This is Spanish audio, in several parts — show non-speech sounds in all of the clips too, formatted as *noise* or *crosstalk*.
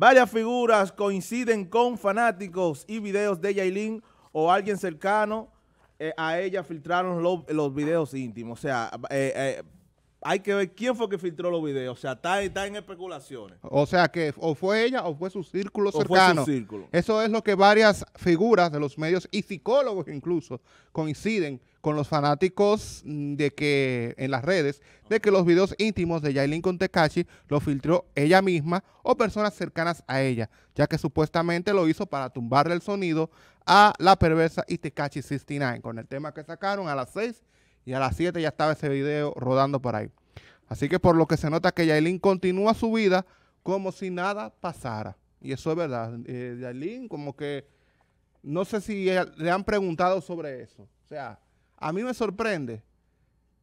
Varias figuras coinciden con fanáticos y videos de Yailin o alguien cercano eh, a ella filtraron los videos íntimos. O sea, eh, eh, hay que ver quién fue que filtró los videos. O sea, está, en especulaciones. O sea, que o fue ella o fue su círculo cercano. círculo. Eso es lo que varias figuras de los medios y psicólogos incluso coinciden con los fanáticos mm, de que en las redes de que los videos íntimos de Yailin con Tekashi los filtró ella misma o personas cercanas a ella, ya que supuestamente lo hizo para tumbarle el sonido a la perversa y 69 con el tema que sacaron a las 6 y a las 7 ya estaba ese video rodando por ahí. Así que por lo que se nota que yaelín continúa su vida como si nada pasara. Y eso es verdad. Eh, como que no sé si le han preguntado sobre eso. O sea, a mí me sorprende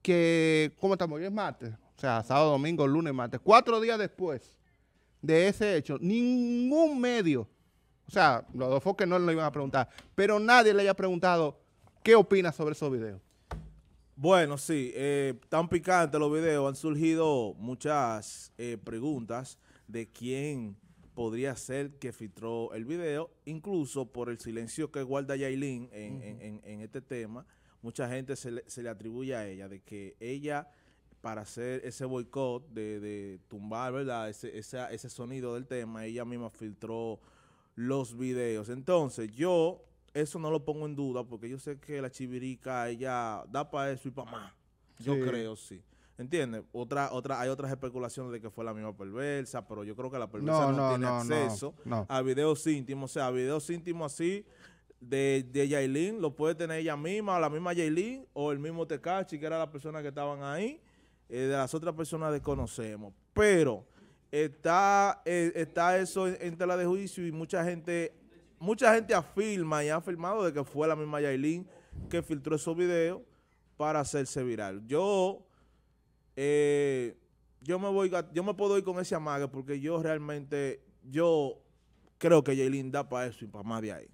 que, ¿cómo estamos? Hoy es martes. O sea, sábado, domingo, lunes, martes. Cuatro días después de ese hecho, ningún medio, o sea, los dos foques no lo iban a preguntar, pero nadie le haya preguntado qué opina sobre esos videos. Bueno, sí, eh, tan picantes los videos. Han surgido muchas eh, preguntas de quién podría ser que filtró el video, incluso por el silencio que guarda Yailin en, en, este tema. Mucha gente se le, atribuye a ella de que ella, para hacer ese boicot de, tumbar ¿verdad? Ese, ese sonido del tema, ella misma filtró los videos. Entonces, yo eso no lo pongo en duda porque yo sé que la chivirica ella da para eso y para más. Yo creo, sí. ¿Entiendes? Otra, otra, hay otras especulaciones de que fue la misma perversa, pero yo creo que la perversa no, tiene acceso a videos íntimos. O sea, videos íntimos así de, de Yailin lo puede tener ella misma, o la misma Yailin, o el mismo Tecachi, que era la persona que estaban ahí. Eh, de las otras personas desconocemos. Pero está, eh, está eso en, en tela de juicio y mucha gente mucha gente afirma y ha afirmado de que fue la misma Yailin que filtró esos videos para hacerse viral. Yo, eh, yo, me voy, yo me puedo ir con ese amague porque yo realmente, yo creo que Yailin da para eso y para más de ahí.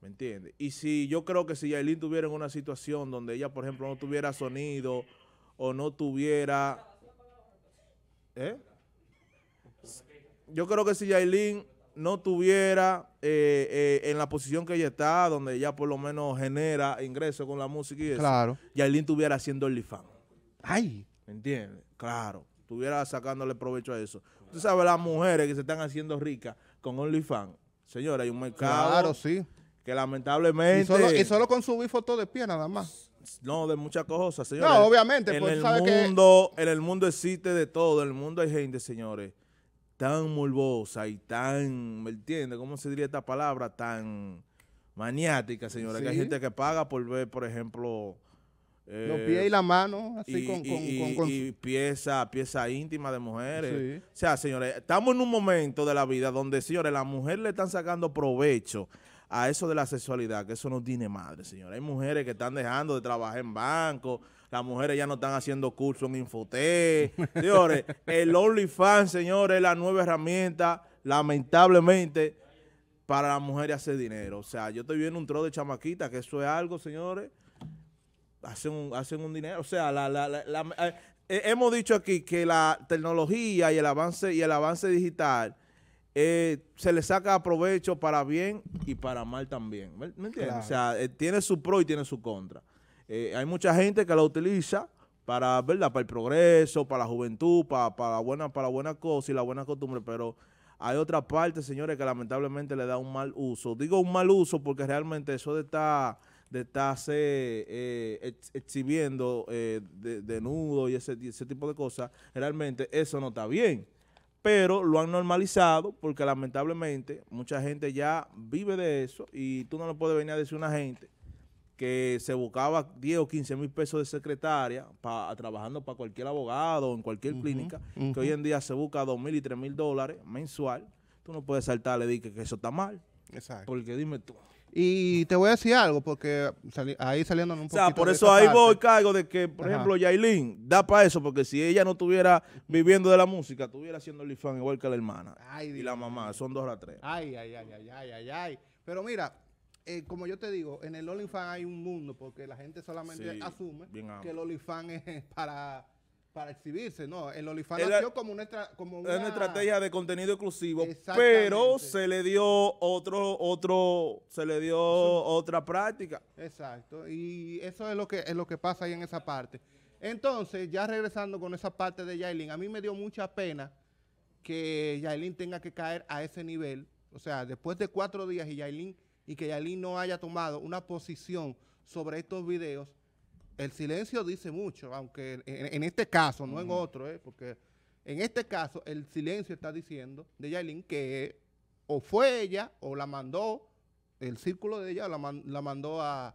¿Me entiendes? Y si yo creo que si Yailin tuviera en una situación donde ella, por ejemplo, no tuviera sonido o no tuviera... ¿eh? Yo creo que si Yailin no tuviera eh, eh, en la posición que ella está, donde ella por lo menos genera ingresos con la música y eso, claro. Yailin estuviera haciendo el ¡Ay! ¿Me entiendes? Claro, estuviera sacándole provecho a eso. Usted sabe, las mujeres que se están haciendo ricas con OnlyFans, señora, hay un mercado. Claro, sí. Que lamentablemente. Y solo, con subir fotos de pie nada más. No, de muchas cosas, señores. No, obviamente. En, pues, el, mundo, en el mundo existe de todo. En el mundo hay gente, señores, tan morbosa y tan, ¿me entiende? ¿Cómo se diría esta palabra? Tan maniática, señora. Que hay gente que paga por ver, por ejemplo... Eh, Los pies y la mano, así con, con, y, pieza, pieza íntima de mujeres. O sea, señores, estamos en un momento de la vida donde, señores, las mujeres le están sacando provecho a eso de la sexualidad, que eso no tiene madre, señores. Hay mujeres que están dejando de trabajar en banco, las mujeres ya no están haciendo curso en Infotech. *laughs* señores, el OnlyFans, señores, es la nueva herramienta, lamentablemente, para las mujeres hacer dinero. O sea, yo estoy viendo un tro de chamaquita, que eso es algo, señores. Hacen un, hacen un dinero. O sea, la, la, eh, eh, hemos dicho aquí que la tecnología y el avance, y el avance digital... Eh, se le saca provecho para bien y para mal también. ¿Me, entiendes? O sea, tiene su pro y tiene su contra. Eh, hay mucha gente que la utiliza para, ¿verdad? para el progreso, para la juventud, para, para, buena, para buena cosa y la buena costumbre, pero hay otra parte, señores, que lamentablemente le da un mal uso. Digo un mal uso porque realmente eso de estar de estarse eh, exhibiendo eh, de, nudo y ese, ese tipo de cosas, realmente eso no está bien. Pero lo han normalizado porque lamentablemente mucha gente ya vive de eso y tú no le puedes venir a decir a una gente que se buscaba 10 o 15 mil pesos de secretaria pa, trabajando para cualquier abogado en cualquier clínica, que hoy en día se busca 2 mil y 3 mil dólares mensual, tú no puedes saltarle y que, que eso está mal. Exacto. Porque dime tú. Y te voy a decir algo, porque ahí saliendo un poquito. O sea, por eso ahí voy cargo de que, por ejemplo, Yailin da para eso, porque si ella no estuviera viviendo de la música, estuviera siendo el fan igual que la hermana y la mamá. Son dos a tres. ay, ay, ay, ay, ay, ay. Pero mira, eh, como yo te digo, en el OnlyFans hay un mundo porque la gente solamente asume que el OnlyFans es para para exhibirse, no, el OnlyFans nació como una, como una... estrategia de contenido exclusivo, pero se le dio otro otro se le dio otra práctica. Exacto, y eso es lo que es lo que pasa ahí en esa parte. Entonces, ya regresando con esa parte de Yailin, a mí me dio mucha pena que Yailin tenga que caer a ese nivel, o sea, después de cuatro días y Yailin y que Yalín no haya tomado una posición sobre estos videos, el silencio dice mucho, aunque en, este caso, no en otro, eh, porque en este caso el silencio está diciendo de Yailin que o fue ella o la mandó, el círculo de ella la, mandó a,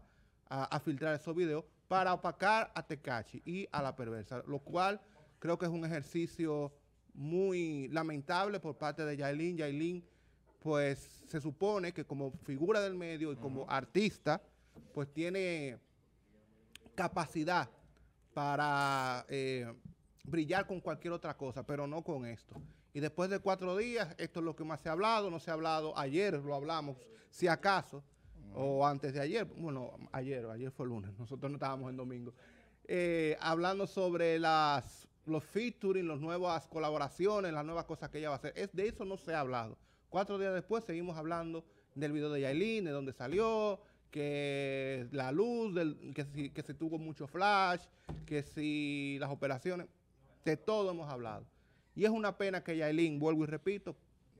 filtrar esos videos para opacar a Tecachi y a la perversa, lo cual creo que es un ejercicio muy lamentable por parte de Yailin. Yailin pues se supone que como figura del medio y como artista, pues tiene capacidad para eh, brillar con cualquier otra cosa, pero no con esto. Y después de cuatro días, esto es lo que más se ha hablado, no se ha hablado ayer, lo hablamos, si acaso, o antes de ayer, bueno, ayer, ayer fue lunes, nosotros no estábamos en domingo, eh, hablando sobre las los featuring, las nuevas colaboraciones, las nuevas cosas que ella va a hacer. Es, de eso no se ha hablado. Cuatro días después seguimos hablando del video de Yailin, de dónde salió, que la luz, que, se tuvo mucho flash, que si las operaciones, de todo hemos hablado. Y es una pena que Yailin, vuelvo y repito,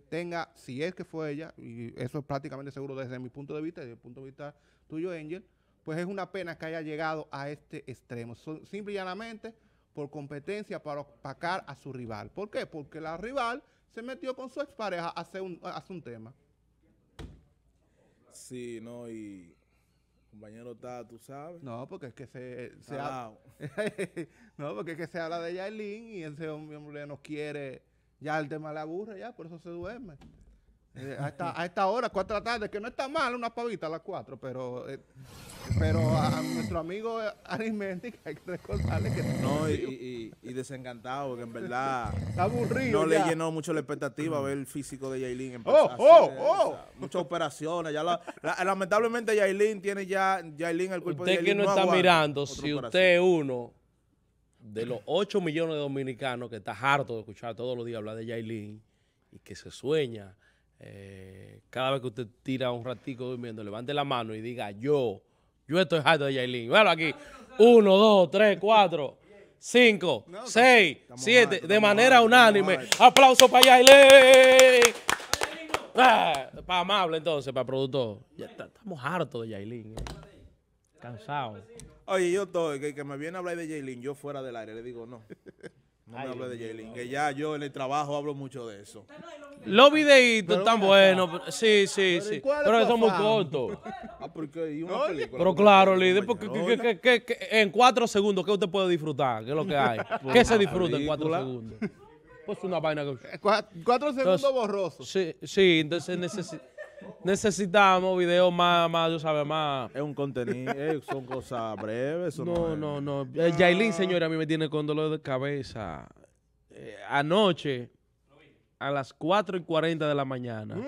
tenga, si es que fue ella, y eso es prácticamente seguro desde mi punto de vista, desde el punto de vista tuyo, Angel, pues es una pena que haya llegado a este extremo. simple y llanamente por competencia para opacar a su rival. ¿Por qué? Porque la rival se metió con su expareja hace un, hace un tema. Sí, no, y compañero está, tú sabes. No, porque es que se, *laughs* No, porque es que se habla de Yailin y ese hombre no quiere, ya el tema le aburre, ya, por eso se duerme. Eh, a, esta, a, hora, cuatro de la tarde, que no está mal una pavita a las cuatro pero, eh, pero a, nuestro amigo Arismendi, que hay que recordarle que... No, y, y, y desencantado, que en verdad... está aburrido No le llenó mucho la expectativa ver el físico de Yailin. ¡Oh, oh, oh. muchas operaciones. Ya lamentablemente Yailin tiene ya... Yailin, el cuerpo usted de que no, está mirando, si usted es uno de los 8 millones de dominicanos que está harto de escuchar todos los días hablar de Yailin y que se sueña eh, cada vez que usted tira un ratico durmiendo, levante la mano y diga, yo, yo estoy harto de Yailin. bueno aquí. Uno, dos, tres, cuatro, cinco, seis, siete. de manera unánime. Aplauso para Yailin. Ah, para amable entonces, para productor. Ya estamos hartos de Yailin. Eh. cansados Cansado. Oye, yo estoy, que, que me viene a hablar de Yailin, yo fuera del aire, le digo no. *laughs* de que ya yo en el trabajo hablo mucho de eso. Los videitos están buenos, sí, sí, sí, pero son muy cortos. *laughs* Ah, porque una Pero claro, líder, porque en cuatro segundos, ¿qué usted puede disfrutar? ¿Qué es lo que hay? *laughs* Pues ¿Qué se disfruta en cuatro segundos? Pues una vaina eh, Cuatro segundos borrosos. Sí, sí, entonces necesito necesitamos videos más, más, yo sabe más. Es un contenido, eh, son cosas breves. no, no, no, no. Eh, señora, a mí me tiene con dolor de cabeza. Eh, anoche, a las 4 y 40 de la mañana. Mm.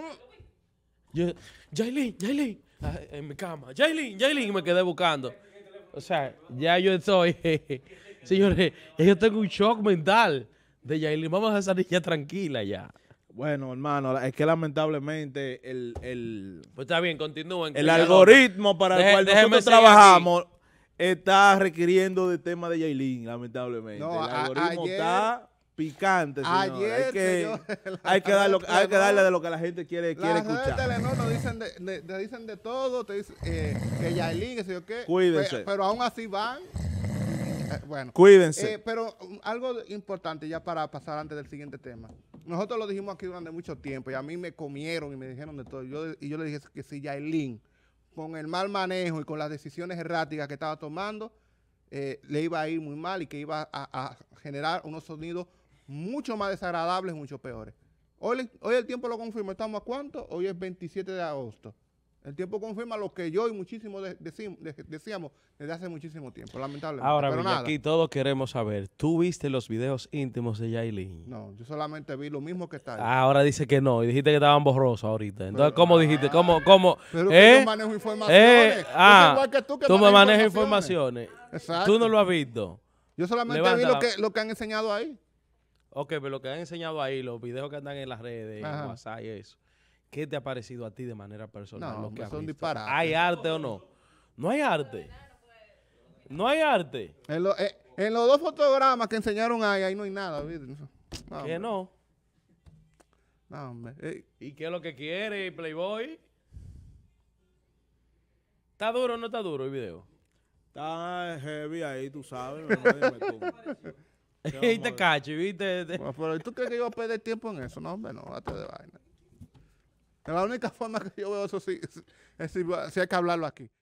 Yo, Yailin, ah, en mi cama. Yailin, Yailin, me quedé buscando. O sea, ya yo estoy. *laughs* Señores, yo tengo un shock mental de Yailin. Vamos a salir ya tranquila ya. Bueno, hermano, es que lamentablemente el, el pues está bien, continúen. El algoritmo para el cual nosotros trabajamos está requiriendo de tema de Yailin, lamentablemente. el algoritmo está picante, *laughs* hay que, hay, que darle de lo que la gente quiere, quiere escuchar. Las redes dicen de, de, de, dicen de todo, te dicen eh, que Yailin, que sé yo qué. Cuídense. Pero, pero aún así van eh, *laughs* bueno, Cuídense. Eh, pero um, algo importante ya para pasar antes del siguiente tema. Nosotros lo dijimos aquí durante mucho tiempo y a mí me comieron y me dijeron de todo. y yo le dije que si Yailin, con el mal manejo y con las decisiones erráticas que estaba tomando, eh, le iba a ir muy mal y que iba a, generar unos sonidos mucho más desagradables, mucho peores. Hoy, hoy el tiempo lo confirma. ¿Estamos a cuánto? Hoy es 27 de agosto. El tiempo confirma lo que yo y muchísimos decíamos desde hace muchísimo tiempo, lamentablemente. Ahora, Pero aquí todos queremos saber, ¿tú viste los videos íntimos de Yailin? No, yo solamente vi lo mismo que está ahí. Ahora dice que no, y dijiste que estaban borrosos ahorita. Entonces, ¿cómo dijiste? Ah, ¿Cómo? cómo Pero ¿eh? yo manejo informaciones. Eh, ah, tú, me manejas informaciones. Exacto. Tú no lo has visto. Yo solamente vi lo que, han enseñado ahí. Ok, pero lo que han enseñado ahí, los videos que andan en las redes, WhatsApp y eso. ¿Qué te ha parecido a ti de manera personal? No, que son disparados. ¿Hay arte o no? No hay arte. No hay arte. En, eh, los dos fotogramas que enseñaron ahí, ahí no hay nada. No, no. No, hombre. Eh. ¿Y qué es lo que quiere Playboy? ¿Está duro o no está duro el video? Está heavy ahí, tú sabes. Y *laughs* te cacho, ¿viste? pero ¿tú crees que yo voy a perder tiempo en eso? No, hombre, no, date de vaina. La única forma que yo veo eso sí es, si hay que hablarlo aquí.